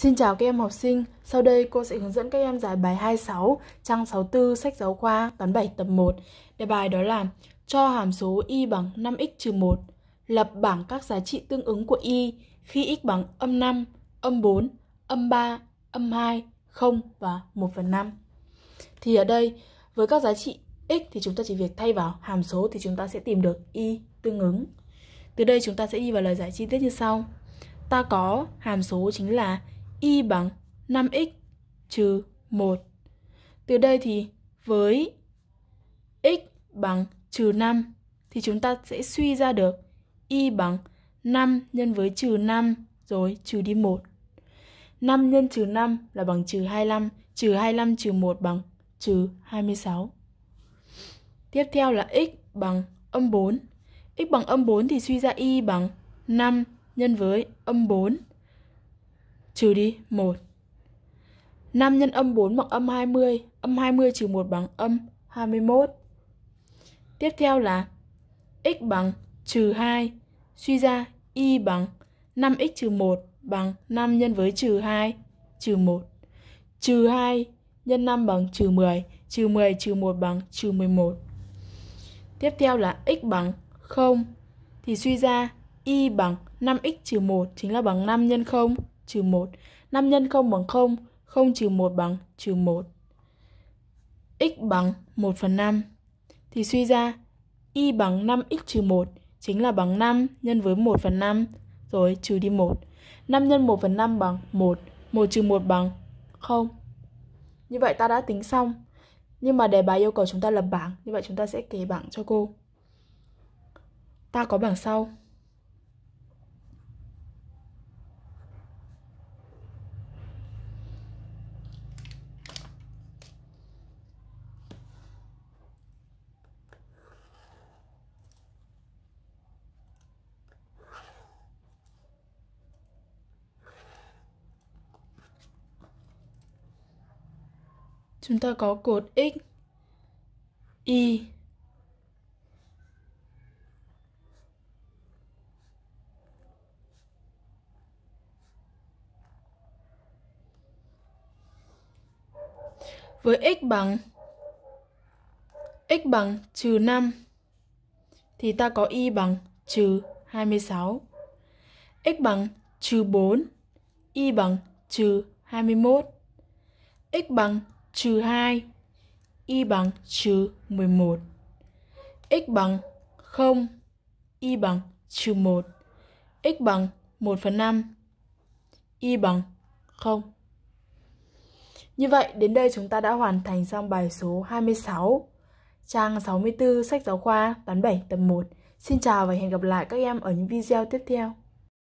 Xin chào các em học sinh, sau đây cô sẽ hướng dẫn các em giải bài 26, trang 64, sách giáo khoa, toán 7 tập 1. Đề bài đó là cho hàm số y bằng 5x-1, lập bảng các giá trị tương ứng của y khi x bằng âm 5, âm 4, âm 3, âm 2, 0 và 1 phần 5. Thì ở đây, với các giá trị x thì chúng ta chỉ việc thay vào hàm số thì chúng ta sẽ tìm được y tương ứng. Từ đây chúng ta sẽ đi vào lời giải chi tiết như sau. Ta có hàm số chính là y bằng 5x trừ 1. Từ đây thì với x bằng trừ 5 thì chúng ta sẽ suy ra được y bằng 5 nhân với trừ 5 rồi trừ đi 1. 5 nhân trừ 5 là bằng trừ 25, trừ 25 trừ 1 bằng trừ 26. Tiếp theo là x bằng âm 4. x bằng âm 4 thì suy ra y bằng 5 nhân với âm 4 trừ đi 1. 5 nhân âm 4 bằng âm 20, âm 20 trừ 1 bằng âm 21. Tiếp theo là x bằng trừ 2, suy ra y bằng 5x trừ 1 bằng 5 nhân với trừ 2 trừ 1. Trừ 2 nhân 5 bằng trừ 10, trừ 10 trừ 1 bằng trừ 11. Tiếp theo là x bằng 0 thì suy ra y bằng 5x trừ 1 chính là bằng 5 nhân 0 trừ 1. 5 nhân 0 bằng 0, 0 trừ 1 bằng trừ 1. x bằng 1 phần 5. Thì suy ra y bằng 5x trừ 1 chính là bằng 5 nhân với 1 phần 5 rồi trừ đi 1. 5 nhân 1 phần 5 bằng 1, 1 trừ 1 bằng 0. Như vậy ta đã tính xong. Nhưng mà đề bài yêu cầu chúng ta lập bảng, như vậy chúng ta sẽ kể bảng cho cô. Ta có bảng sau. chúng ta có cột x y với x bằng x bằng trừ 5 thì ta có y bằng trừ 26 x bằng trừ 4 y bằng trừ 21 x bằng trừ 2, y bằng trừ 11, x bằng 0, y bằng trừ 1, x bằng 1 phần 5, y bằng 0. Như vậy, đến đây chúng ta đã hoàn thành xong bài số 26, trang 64 sách giáo khoa toán 7 tập 1. Xin chào và hẹn gặp lại các em ở những video tiếp theo.